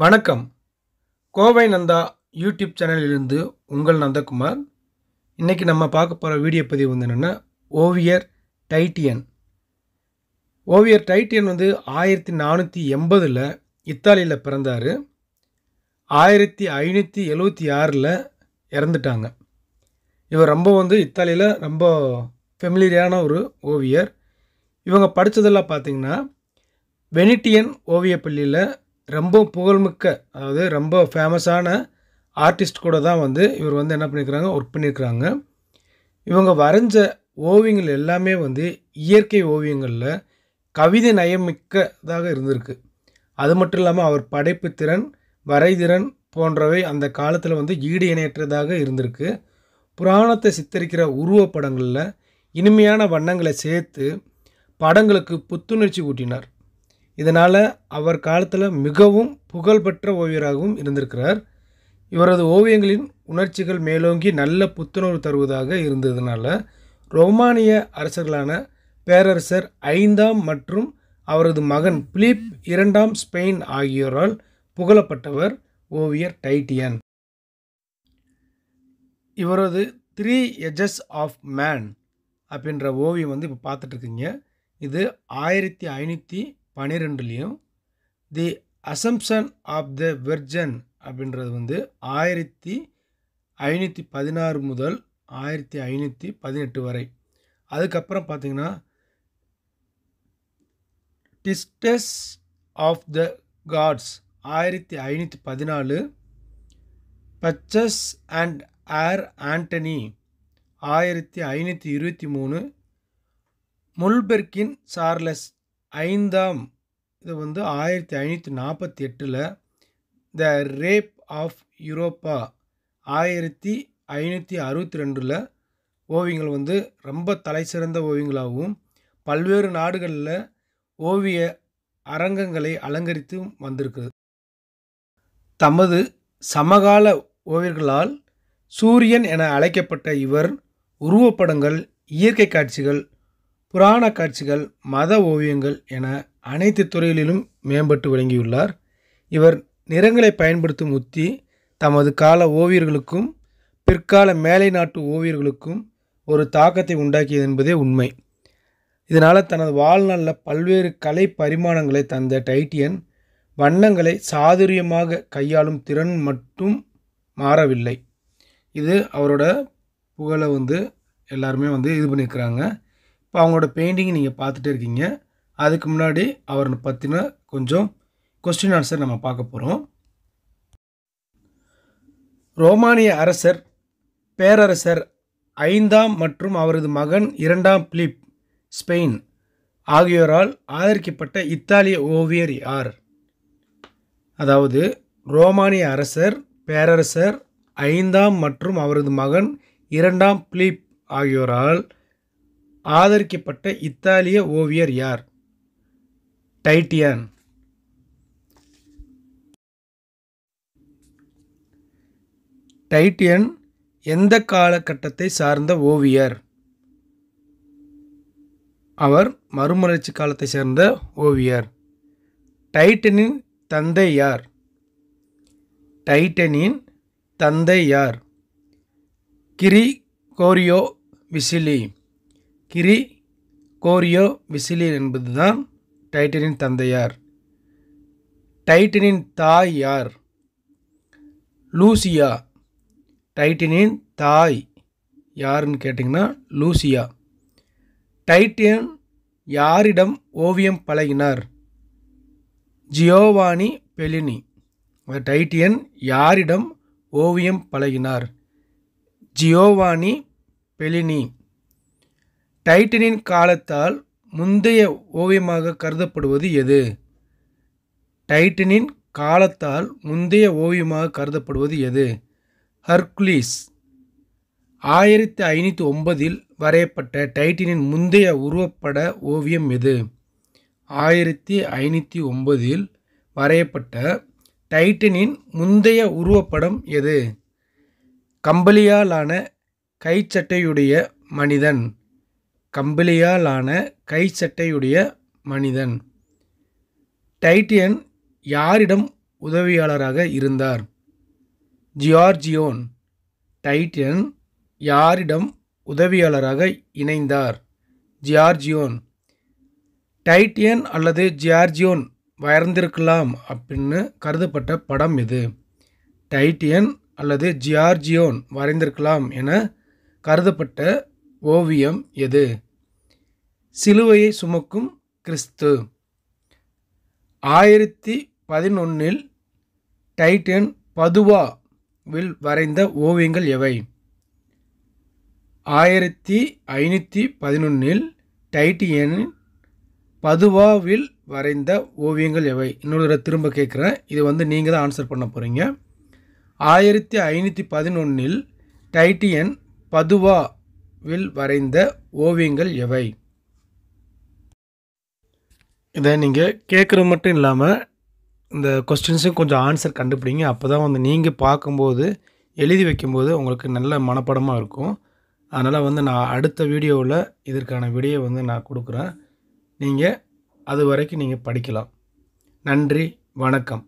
வணக்கம் கோவை நந்தா யூடியூப் சேனலிலிருந்து உங்கள் நந்தகுமார் இன்றைக்கி நம்ம பார்க்க போகிற வீடியோ பதிவு வந்து என்னென்னா ஓவியர் டைட்டியன் ஓவியர் டைட்டியன் வந்து ஆயிரத்தி நானூற்றி எண்பதில் இத்தாலியில் பிறந்தார் ஆயிரத்தி ஐநூற்றி எழுவத்தி ஆறில் இறந்துட்டாங்க இவர் ரொம்ப வந்து இத்தாலியில் ரொம்ப ஃபெமிலியரான ஒரு ஓவியர் இவங்க படித்ததெல்லாம் பார்த்திங்கன்னா வெனிட்டியன் ஓவியப்பள்ளியில் ரொம்ப புகழ்மிக்க அதாவது ரொம்ப ஃபேமஸான ஆர்டிஸ்ட் கூட தான் வந்து இவர் வந்து என்ன பண்ணியிருக்கிறாங்க ஒர்க் பண்ணியிருக்கிறாங்க இவங்க வரைஞ்ச ஓவியங்கள் எல்லாமே வந்து இயற்கை ஓவியங்களில் கவிதை நயமிக்கதாக இருந்திருக்கு அது மட்டும் இல்லாமல் அவர் படைப்பு திறன் வரைதிறன் போன்றவை அந்த காலத்தில் வந்து ஈடு இணையற்றதாக இருந்திருக்கு புராணத்தை சித்தரிக்கிற உருவப்படங்களில் இனிமையான வண்ணங்களை சேர்த்து படங்களுக்கு புத்துணர்ச்சி ஊட்டினார் இதனால் அவர் காலத்தில் மிகவும் புகழ்பெற்ற ஓவியராகவும் இருந்திருக்கிறார் இவரது ஓவியங்களின் உணர்ச்சிகள் மேலோங்கி நல்ல புத்துணர்வு தருவதாக இருந்ததுனால ரோமானிய அரசர்களான பேரரசர் ஐந்தாம் மற்றும் அவரது மகன் பிலிப் இரண்டாம் ஸ்பெயின் ஆகியோரால் புகழப்பட்டவர் ஓவியர் டைட்டியன் இவரது த்ரீ எஜஸ் ஆஃப் மேன் அப்படின்ற ஓவியம் வந்து இப்போ பார்த்துட்ருக்கீங்க இது ஆயிரத்தி ஐநூற்றி பன்னிரெண்டுலேயும் the assumption of the virgin அப்படின்றது வந்து ஆயிரத்தி ஐநூற்றி பதினாறு முதல் ஆயிரத்தி ஐநூற்றி பதினெட்டு வரை அதுக்கப்புறம் பார்த்திங்கன்னா டிஸ்டஸ் ஆஃப் த காட்ஸ் ஆயிரத்தி ஐநூற்றி பதினாலு பச்சஸ் அண்ட் ஆர் ஆண்டனி ஆயிரத்தி ஐநூற்றி இருபத்தி மூணு முல்பெர்கின் சார்லஸ் ஐந்தாம் இது வந்து ஆயிரத்தி ஐநூற்றி நாற்பத்தி எட்டில் த ரேப் ஆஃப் யூரோப்பா ஆயிரத்தி ஐநூற்றி அறுபத்தி ரெண்டில் ஓவியங்கள் வந்து ரொம்ப தலைசிறந்த ஓவியங்களாகவும் பல்வேறு நாடுகளில் ஓவிய அரங்கங்களை அலங்கரித்து வந்திருக்குது தமது சமகால ஓவியர்களால் சூரியன் என அழைக்கப்பட்ட இவர் உருவப்படங்கள் இயற்கை காட்சிகள் புராண காட்சிகள் மத ஓவியங்கள் என அனைத்து துறைகளிலும் மேம்பட்டு விளங்கியுள்ளார் இவர் நிறங்களை பயன்படுத்தும் உத்தி தமது கால ஓவியர்களுக்கும் பிற்கால மேலை நாட்டு ஓவியர்களுக்கும் ஒரு தாக்கத்தை உண்டாக்கியது என்பதே உண்மை இதனால் தனது வாழ்நாளில் பல்வேறு கலை பரிமாணங்களை தந்த டைட்டியன் வண்ணங்களை சாதுரியமாக கையாளும் திறன் மட்டும் மாறவில்லை இது அவரோட புகழை வந்து எல்லாருமே வந்து இது பண்ணியிருக்கிறாங்க இப்போ அவங்களோட பெயிண்டிங் நீங்கள் பார்த்துட்டே இருக்கீங்க அதுக்கு முன்னாடி அவரை பற்றின கொஞ்சம் கொஸ்டின் ஆன்சர் நம்ம பார்க்க போகிறோம் ரோமானிய அரசர் பேரரசர் ஐந்தாம் மற்றும் அவரது மகன் இரண்டாம் பிலிப் ஸ்பெயின் ஆகியோரால் ஆதரிக்கப்பட்ட இத்தாலிய ஓவியர் யார் அதாவது ரோமானிய அரசர் பேரரசர் ஐந்தாம் மற்றும் அவரது மகன் இரண்டாம் பிலிப் ஆகியோரால் ஆதரிக்கப்பட்ட இத்தாலிய ஓவியர் யார் டைட்டியான் டைட்டியன் எந்த காலகட்டத்தை சார்ந்த ஓவியர் அவர் மறுமலர்ச்சி காலத்தை சேர்ந்த ஓவியர் டைட்டனின் தந்தை யார் டைட்டனின் தந்தை யார் Gregorio Vecellio Gregorio விசிலியர் என்பதுதான் டைட்டனின் தந்தையார் டைட்டனின் தாய் யார் லூசியா டைட்டனின் தாய் யாருன்னு கேட்டிங்கன்னா லூசியா டைட்டன் யாரிடம் ஓவியம் பழகினார் ஜியோவானி பெலினி டைட்டியன் யாரிடம் ஓவியம் பழகினார் ஜியோவானி பெலினி டைட்டனின் காலத்தால் முந்தைய ஓவியமாக கருதப்படுவது எது டைட்டனின் காலத்தால் முந்தைய ஓவியமாக கருதப்படுவது எது ஹர்குலீஸ் ஆயிரத்தி ஐநூற்றி ஒன்பதில் வரையப்பட்ட டைட்டனின் முந்தைய உருவப்பட ஓவியம் எது ஆயிரத்தி ஐநூற்றி ஒன்பதில் வரையப்பட்ட டைட்டனின் முந்தைய உருவப்படம் எது கம்பளியாலான கைச்சட்டையுடைய மனிதன் கம்பளியால் ஆன கை சட்டையுடைய மனிதன் டைட்டியன் யாரிடம் உதவியாளராக இருந்தார் ஜியார்ஜியோன் டைட்டியன் யாரிடம் உதவியாளராக இணைந்தார் ஜியார்ஜியோன் டைட்டியன் அல்லது ஜியார்ஜியோன் வயர்ந்திருக்கலாம் அப்படின்னு கருதப்பட்ட படம் இது டைட்டியன் அல்லது ஜியார்ஜியோன் வரைந்திருக்கலாம் என கருதப்பட்ட ஓவியம் எது சிலுவையை சுமக்கும் கிறிஸ்து ஆயிரத்தி பதினொன்னில் டைட்டன் பதுவா வில் வரைந்த ஓவியங்கள் எவை ஆயிரத்தி ஐநூற்றி பதினொன்னில் டைட்டியன் பதுவாவில் வரைந்த ஓவியங்கள் எவை இன்னொரு திரும்ப கேட்குறேன் இது வந்து நீங்கள் தான் ஆன்சர் பண்ண போகிறீங்க ஆயிரத்தி ஐநூற்றி பதினொன்னில் டைட்டியன் பதுவா வில் வரைந்த ஓவியங்கள் எவை இதை நீங்கள் கேட்குறது மட்டும் இல்லாமல் இந்த கொஸ்டின்ஸும் கொஞ்சம் ஆன்சர் கண்டுபிடிங்க அப்போ தான் வந்து நீங்கள் பார்க்கும்போது எழுதி வைக்கும்போது உங்களுக்கு நல்ல மனப்படமாக இருக்கும் அதனால் வந்து நான் அடுத்த வீடியோவில் இதற்கான விடையை வந்து நான் கொடுக்குறேன் நீங்கள் அது வரைக்கும் நீங்கள் படிக்கலாம் நன்றி வணக்கம்